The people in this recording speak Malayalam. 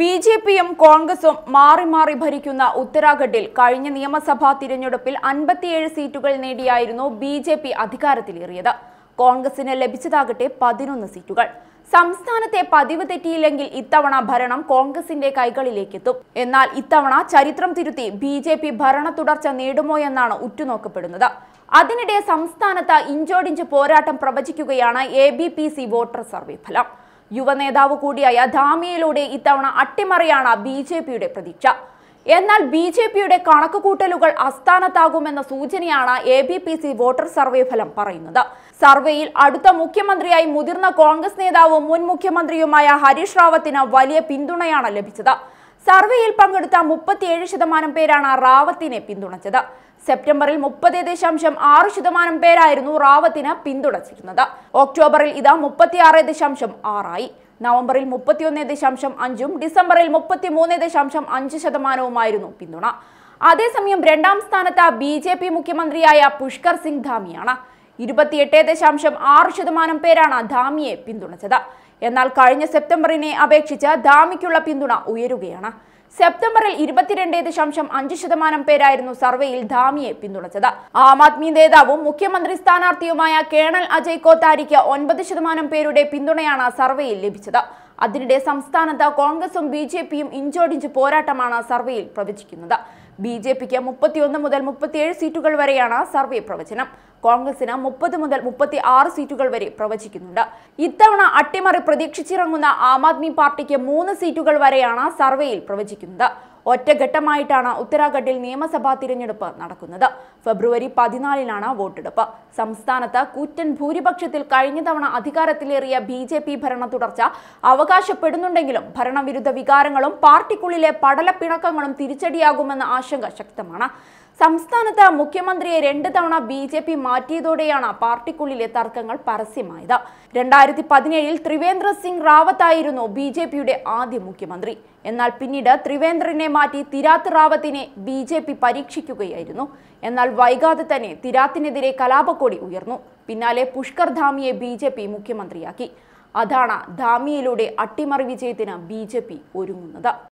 ബി ജെ പിയും കോൺഗ്രസും മാറി മാറി ഭരിക്കുന്ന ഉത്തരാഖണ്ഡിൽ കഴിഞ്ഞ നിയമസഭാ തിരഞ്ഞെടുപ്പിൽ അൻപത്തിയേഴ് സീറ്റുകൾ നേടിയായിരുന്നു ബി ജെ പി അധികാരത്തിലേറിയത് കോൺഗ്രസിന് ലഭിച്ചതാകട്ടെ പതിനൊന്ന് സീറ്റുകൾ സംസ്ഥാനത്തെ പതിവ് തെറ്റിയില്ലെങ്കിൽ ഇത്തവണ ഭരണം കോൺഗ്രസിന്റെ കൈകളിലേക്കെത്തും എന്നാൽ ഇത്തവണ ചരിത്രം തിരുത്തി ബി ജെ പി ഭരണ തുടർച്ച നേടുമോ എന്നാണ് ഉറ്റുനോക്കപ്പെടുന്നത് അതിനിടെ സംസ്ഥാനത്ത് ഇഞ്ചോടിഞ്ച് പോരാട്ടം പ്രവചിക്കുകയാണ് ABP CVoter survey ഫലം യുവനേതാവ് കൂടിയായ ധാമിയയിലൂടെ ഇത്തവണ അട്ടിമറിയാണ് ബി ജെ പിയുടെ പ്രതീക്ഷ എന്നാൽ ബി ജെ പിയുടെ കണക്കുകൂട്ടലുകൾ അസ്ഥാനത്താകുമെന്ന സൂചനയാണ് ABP CVoter survey ഫലം പറയുന്നത് സർവേയിൽ അടുത്ത മുഖ്യമന്ത്രിയായി മുതിർന്ന കോൺഗ്രസ് നേതാവും മുൻ മുഖ്യമന്ത്രിയുമായ ഹരീഷ് റാവത്തിന് വലിയ പിന്തുണയാണ് ലഭിച്ചത് സർവേയിൽ പങ്കെടുത്ത മുപ്പത്തിയേഴ് ശതമാനം പേരാണ് റാവത്തിനെ പിന്തുണച്ചത് സെപ്റ്റംബറിൽ മുപ്പത് ദശാംശം ആറ് ശതമാനം പേരായിരുന്നു റാവത്തിന് പിന്തുണച്ചിരുന്നത് ഒക്ടോബറിൽ ഇത് മുപ്പത്തിയാറ് ദശാംശം ആറായി നവംബറിൽ മുപ്പത്തിയൊന്ന് ദശാംശം അഞ്ചും ഡിസംബറിൽ മുപ്പത്തി മൂന്ന് ദശാംശം അഞ്ച് ശതമാനവുമായിരുന്നു പിന്തുണ അതേസമയം രണ്ടാം സ്ഥാനത്ത് ബി ജെ പി മുഖ്യമന്ത്രിയായ പുഷ്കർ സിംഗ് ധാമിയാണ് ഇരുപത്തിയെട്ട് ദശാംശം ആറ് ശതമാനം പേരാണ് ധാമിയെ പിന്തുണച്ചത് എന്നാൽ കഴിഞ്ഞ സെപ്റ്റംബറിനെ അപേക്ഷിച്ച് ധാമിക്കുള്ള പിന്തുണ ഉയരുകയാണ് സെപ്റ്റംബറിൽ ഇരുപത്തിരണ്ട് ദശാംശം അഞ്ച് ശതമാനം പേരായിരുന്നു സർവേയിൽ ധാമിയെ പിന്തുണച്ചത് ആം ആദ്മി നേതാവും മുഖ്യമന്ത്രി സ്ഥാനാർത്ഥിയുമായ കേണൽ അജയ് കോത്താരിക്ക് ഒൻപത് ശതമാനം പേരുടെ പിന്തുണയാണ് സർവേയിൽ ലഭിച്ചത് അതിനിടെ സംസ്ഥാനത്ത് കോൺഗ്രസും ബി ജെ പിയും ഇഞ്ചോടിഞ്ച് പോരാട്ടമാണ് സർവേയിൽ പ്രവചിക്കുന്നത് ബി ജെ പിക്ക് മുപ്പത്തിയൊന്ന് മുതൽ മുപ്പത്തിയേഴ് സീറ്റുകൾ വരെയാണ് സർവേ പ്രവചനം കോൺഗ്രസിന് മുപ്പത് മുതൽ മുപ്പത്തി ആറ് സീറ്റുകൾ വരെ പ്രവചിക്കുന്നുണ്ട് ഇത്തവണ അട്ടിമറി പ്രതീക്ഷിച്ചിറങ്ങുന്ന ആം ആദ്മി പാർട്ടിക്ക് മൂന്ന് സീറ്റുകൾ വരെയാണ് സർവേയിൽ പ്രവചിക്കുന്നത് ഒറ്റഘട്ടമായിട്ടാണ് ഉത്തരാഖണ്ഡിൽ നിയമസഭാ തിരഞ്ഞെടുപ്പ് നടക്കുന്നത് ഫെബ്രുവരി പതിനാലിനാണ് വോട്ടെടുപ്പ് സംസ്ഥാനത്ത് കൂറ്റൻ ഭൂരിപക്ഷത്തിൽ കഴിഞ്ഞ തവണ അധികാരത്തിലേറിയ ബി ജെ പി ഭരണ തുടർച്ച അവകാശപ്പെടുന്നുണ്ടെങ്കിലും ഭരണവിരുദ്ധ വികാരങ്ങളും പാർട്ടിക്കുള്ളിലെ പടലപ്പിണക്കങ്ങളും തിരിച്ചടിയാകുമെന്ന ആശങ്ക ശക്തമാണ് സംസ്ഥാനത്ത് മുഖ്യമന്ത്രിയെ രണ്ട് തവണ ബി ജെ പി മാറ്റിയതോടെയാണ് പാർട്ടിക്കുള്ളിലെ തർക്കങ്ങൾ പരസ്യമായത് രണ്ടായിരത്തി പതിനേഴിൽ ത്രിവേന്ദ്ര സിംഗ് റാവത്ത് ആയിരുന്നു ബി ജെ പിയുടെ ആദ്യ മുഖ്യമന്ത്രി എന്നാൽ പിന്നീട് ത്രിവേന്ദ്രനെ മാറ്റി തിരാത്ത് റാവത്തിനെ ബി ജെ പി പരീക്ഷിക്കുകയായിരുന്നു എന്നാൽ വൈകാതെ തന്നെ തിരാത്തിനെതിരെ കലാപക്കൊടി ഉയർന്നു പിന്നാലെ പുഷ്കർ ധാമിയെ ബി ജെ പി മുഖ്യമന്ത്രിയാക്കി അതാണ് ധാമിയിലൂടെ അട്ടിമറി വിജയത്തിന് ബി ജെ പി ഒരുങ്ങുന്നത്